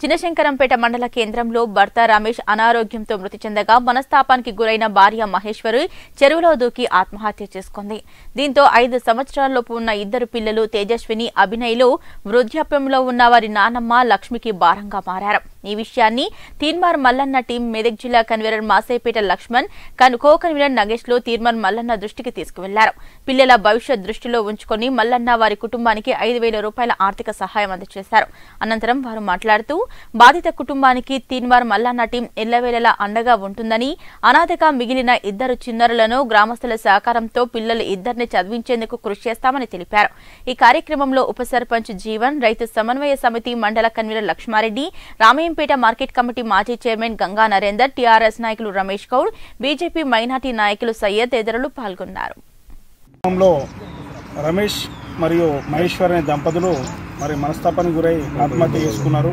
చిన్నశంకరంపేట మండల కేంద్రంలో భర్త రమేష్ అనారోగ్యంతో మృతి చెందగా మనస్తాపానికి గురైన భార్య మహేశ్వరి చెరువులో దూకి ఆత్మహత్య చేసుకుంది దీంతో ఐదు సంవత్సరాలలోపు ఉన్న ఇద్దరు పిల్లలు తేజస్విని అభినయ్లు వృద్ధాప్యంలో ఉన్న వారి నానమ్మ లక్ష్మికి భారంగా మారారు ఈ విషయాన్ని తీర్మార్ మల్లన్న టీం మెదక్ జిల్లా convener Masepeta Lakshman co convener Nagesh లో తీర్మార్ మల్లన్న దృష్టికి తీసుకువెళ్లారు పిల్లల భవిష్యత్ దృష్టిలో ఉంచుకుని మల్లన్న వారి కుటుంబానికి ఐదు వేల రూపాయల ఆర్థిక సహాయం అందజేశారు అనంతరం వారు మాట్లాడుతూ బాధిత కుటుంబానికి తీన్వార్ మల్లన్న టీం ఎల్లవేళలా అండగా ఉంటుందని అనాథగా మిగిలిన ఇద్దరు చిన్నారులను గ్రామస్తుల సహకారంతో పిల్లలు ఇద్దరిని చదివించేందుకు కృషి చేస్తామని తెలిపారు ఈ కార్యక్రమంలో ఉప సర్పంచ్ జీవన్ రైతు సమన్వయ సమితి మండల convener Lakshmareddy Ramaiah Rajampet market committee మాజీ చైర్మన్ గంగా నరేందర్ టీఆర్ఎస్ నాయకులు రమేష్ గౌడ్ బీజేపీ మైనార్టీ నాయకులు సయ్యద్ తదితరులు పాల్గొన్నారు రమేష్ మరియు మహేశ్వర్ అనే దంపతులు మరి మనస్తాపానికి గురై ఆత్మహత్య చేసుకున్నారు